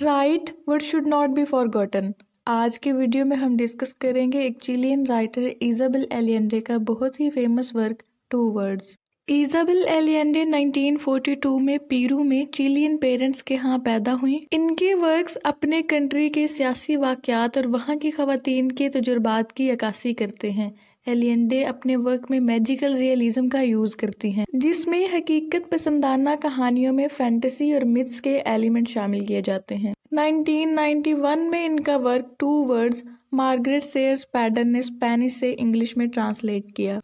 right word should not be forgotten आज के video में हम डिस्कस करेंगे एक चिलियन राइटर इजाबेल एलियंडे का बहुत ही famous work two words Isabel Allende 1942 में पीरू में चिलियन पेरेंट्स के यहाँ पैदा हुई इनके वर्क्स अपने कंट्री के सियासी वाक्यात और वहाँ की खातन के तजुर्बात की अक्सी करते हैं एलियंडे अपने वर्क में मैजिकल रियलिज्म का यूज़ करती हैं जिसमें हकीकत पसंदाना कहानियों में फैंटेसी और मिथ्स के एलिमेंट शामिल किए जाते हैं 1991 में इनका work two words Margaret Sayers Peden ने स्पेनिश से इंग्लिश में ट्रांसलेट किया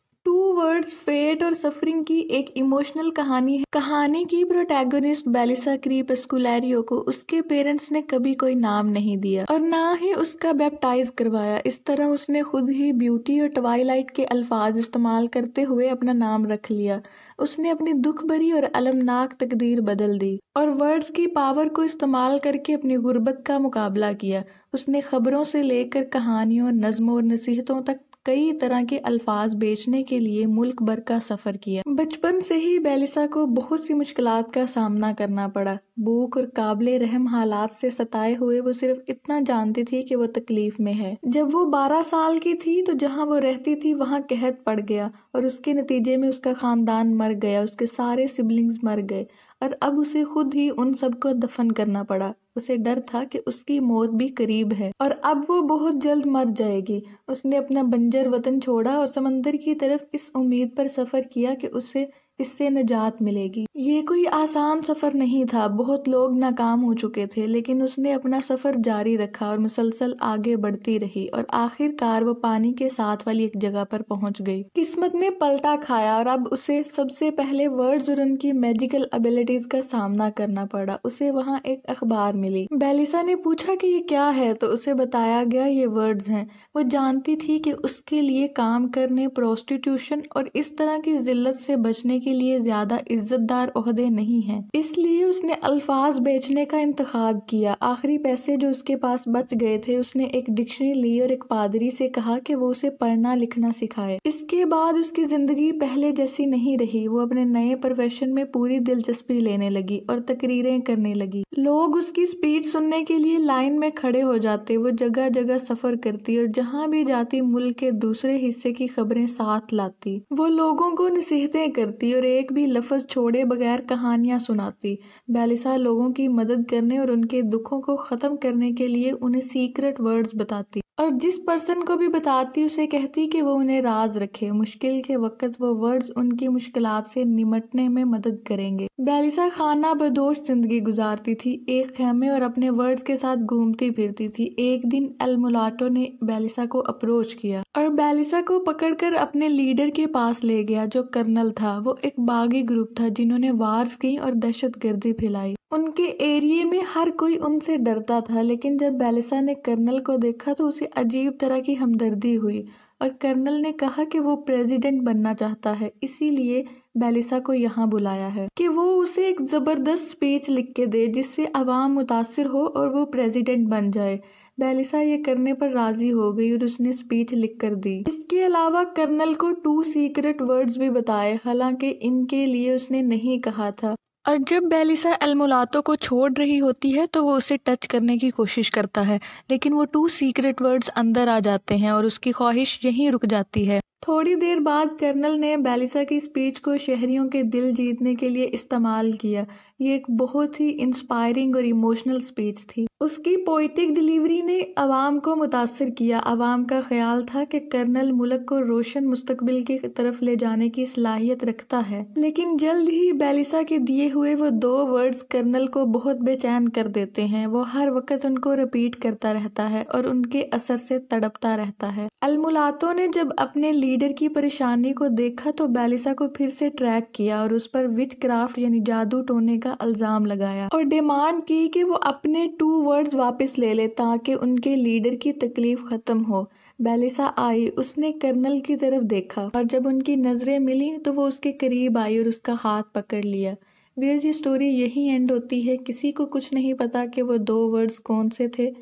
वर्ड्स फेट और सफरिंग की एक इमोशनल कहानी है कहानी की प्रोटैगोनिस्ट बेलिसा क्रीप स्कुलरियो को उसके पेरेंट्स ने कभी कोई नाम नहीं दिया और ना ही उसका बैप्टाइज करवाया इस तरह उसने खुद ही ब्यूटी और ट्वाइलाइट के अल्फाज इस्तेमाल करते हुए अपना नाम रख लिया उसने अपनी दुख भरी और अलमनाक तकदीर बदल दी और वर्ड्स की पावर को इस्तेमाल करके अपनी गुर्बत का मुकाबला किया उसने खबरों से लेकर कहानियों नज्मों और नसीहतों तक कई तरह के अल्फाज बेचने के लिए मुल्क भर का सफ़र किया बचपन से ही बेलिसा को बहुत सी मुश्किल का सामना करना पड़ा भूख और काबिल रहम हालात से सताए हुए वो सिर्फ इतना जानती थी कि वो तकलीफ में है जब वो बारह साल की थी तो जहाँ वो रहती थी वहाँ कहत पड़ गया और उसके नतीजे में उसका खानदान मर गया उसके सारे सिबलिंग्स मर गए और अब उसे खुद ही उन सबको दफन करना पड़ा उसे डर था कि उसकी मौत भी करीब है और अब वो बहुत जल्द मर जाएगी उसने अपना बंजर वतन छोड़ा और समंदर की तरफ इस उम्मीद पर सफ़र किया कि उसे इससे निजात मिलेगी ये कोई आसान सफ़र नहीं था बहुत लोग नाकाम हो चुके थे लेकिन उसने अपना सफ़र जारी रखा और मुसलसल आगे बढ़ती रही और आखिरकार वो पानी के साथ वाली एक जगह पर पहुंच गई किस्मत ने पलटा खाया और अब उसे सबसे पहले वर्ड्स और उनकी मेजिकल एबिलिटीज का सामना करना पड़ा उसे वहाँ एक अखबार मिली बेलिसा ने पूछा की ये क्या है तो उसे बताया गया ये वर्ड्स है वो जानती थी की उसके लिए काम करने प्रोस्टिट्यूशन और इस तरह की जिल्लत से बचने की के लिए ज्यादा इज्जतदार अहदे नहीं है इसलिए उसने अल्फाज बेचने का इंतखब किया आखिरी पैसे जो उसके पास बच गए थे उसने एक डिक्शनरी ली और एक पादरी से कहा कि वो उसे पढ़ना लिखना सिखाए इसके बाद उसकी जिंदगी पहले जैसी नहीं रही वो अपने नए प्रोफेशन में पूरी दिलचस्पी लेने लगी और तकरीरें करने लगी लोग उसकी स्पीच सुनने के लिए लाइन में खड़े हो जाते वो जगह जगह सफर करती और जहाँ भी जाती मुल्क के दूसरे हिस्से की खबरें साथ लाती वो लोगों को नसीहतें करती और एक भी लफ्ज़ छोड़े बगैर कहानियाँ सुनाती बैलिसा लोगों की मदद करने और उनके दुखों को ख़त्म करने के लिए उन्हें सीक्रेट वर्ड्स बताती और जिस पर्सन को भी बताती उसे कहती कि वो उन्हें राज रखे मुश्किल के वक्त वो वर्ड्स उनकी मुश्किल से निमटने में मदद करेंगे बैलिसा खाना बदोश जिंदगी गुजारती थी एक खेमे और अपने वर्ड्स के साथ घूमती फिरती थी एक दिन अलमुलाटो ने बैलिसा को अप्रोच किया और बैलिसा को पकड़कर अपने लीडर के पास ले गया जो कर्नल था वो एक बागी ग्रुप था जिन्होंने वार्स की और दहशत गर्दी फैलाई उनके एरिए में हर कोई उनसे डरता था लेकिन जब बैलिसा ने कर्नल को देखा तो उसे अजीब तरह की हमदर्दी हुई और कर्नल ने कहा कि वो प्रेसिडेंट बनना चाहता है इसीलिए बेलिसा को यहाँ बुलाया है कि वो उसे एक ज़बरदस्त स्पीच लिख के दे जिससे अवाम मुतासर हो और वो प्रेसिडेंट बन जाए बेलिसा ये करने पर राज़ी हो गई और उसने स्पीच लिख कर दी इसके अलावा कर्नल को टू सीक्रेट वर्ड्स भी बताए हालांकि इनके लिए उसने नहीं कहा था और जब बेलिसा एलमोलातो को छोड़ रही होती है तो वो उसे टच करने की कोशिश करता है लेकिन वो टू सीक्रेट वर्ड्स अंदर आ जाते हैं और उसकी ख्वाहिश यहीं रुक जाती है थोड़ी देर बाद कर्नल ने बैलिसा की स्पीच को शहरियों के दिल जीतने के लिए इस्तेमाल किया ये एक बहुत ही इंस्पायरिंग और इमोशनल स्पीच थी उसकी पोइटिक डिलीवरी ने आवाम को मुतासर किया आवाम का ख्याल था कि कर्नल मुल्क को रोशन मुस्तबिल की तरफ ले जाने की सलाहियत रखता है लेकिन जल्द ही बैलिसा के दिए हुए वो दो वर्ड्स कर्नल को बहुत बेचैन कर देते हैं वो हर वक्त उनको रिपीट करता रहता है और उनके असर से तड़पता रहता है अलमुलातों ने जब अपने लीडर की परेशानी को देखा तो बैलिसा को फिर से ट्रैक किया और उस पर विच क्राफ्ट यानी जादू टोने का अल्ज़ाम लगाया और डिमांड की कि वो अपने टू वर्ड्स वापस ले ले ताकि उनके लीडर की तकलीफ ख़त्म हो बेलिसा आई उसने कर्नल की तरफ देखा और जब उनकी नज़रें मिली तो वो उसके करीब आई और उसका हाथ पकड़ लिया वीर जी स्टोरी यही एंड होती है किसी को कुछ नहीं पता कि वो दो वर्ड्स कौन से थे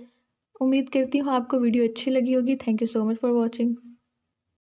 उम्मीद करती हूँ आपको वीडियो अच्छी लगी होगी thank you so much for watching